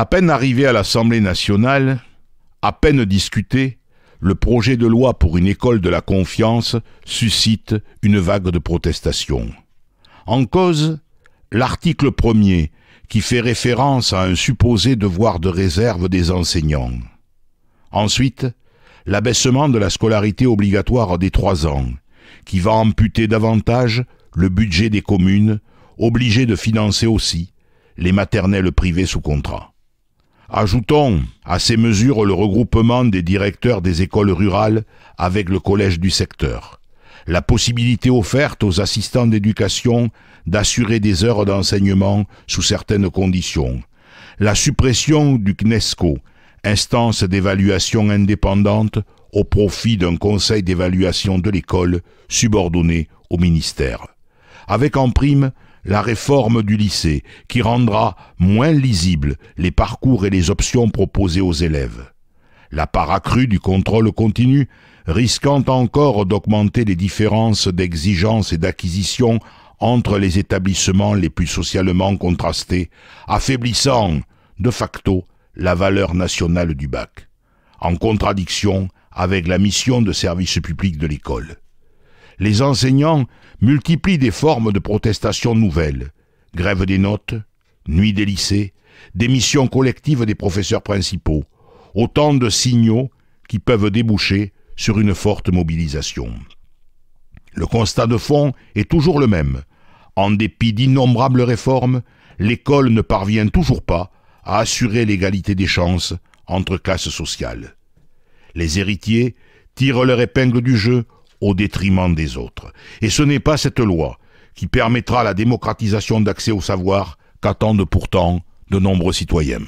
À peine arrivé à l'Assemblée nationale, à peine discuté, le projet de loi pour une école de la confiance suscite une vague de protestations. En cause, l'article premier qui fait référence à un supposé devoir de réserve des enseignants. Ensuite, l'abaissement de la scolarité obligatoire des trois ans, qui va amputer davantage le budget des communes, obligées de financer aussi les maternelles privées sous contrat. Ajoutons à ces mesures le regroupement des directeurs des écoles rurales avec le collège du secteur, la possibilité offerte aux assistants d'éducation d'assurer des heures d'enseignement sous certaines conditions, la suppression du CNESCO, instance d'évaluation indépendante au profit d'un conseil d'évaluation de l'école subordonné au ministère, avec en prime la réforme du lycée, qui rendra moins lisibles les parcours et les options proposées aux élèves. La part accrue du contrôle continu, risquant encore d'augmenter les différences d'exigence et d'acquisition entre les établissements les plus socialement contrastés, affaiblissant, de facto, la valeur nationale du bac, en contradiction avec la mission de service public de l'école les enseignants multiplient des formes de protestation nouvelles. Grève des notes, nuit des lycées, démission collective des professeurs principaux, autant de signaux qui peuvent déboucher sur une forte mobilisation. Le constat de fond est toujours le même. En dépit d'innombrables réformes, l'école ne parvient toujours pas à assurer l'égalité des chances entre classes sociales. Les héritiers tirent leur épingle du jeu au détriment des autres. Et ce n'est pas cette loi qui permettra la démocratisation d'accès au savoir qu'attendent pourtant de nombreux citoyens.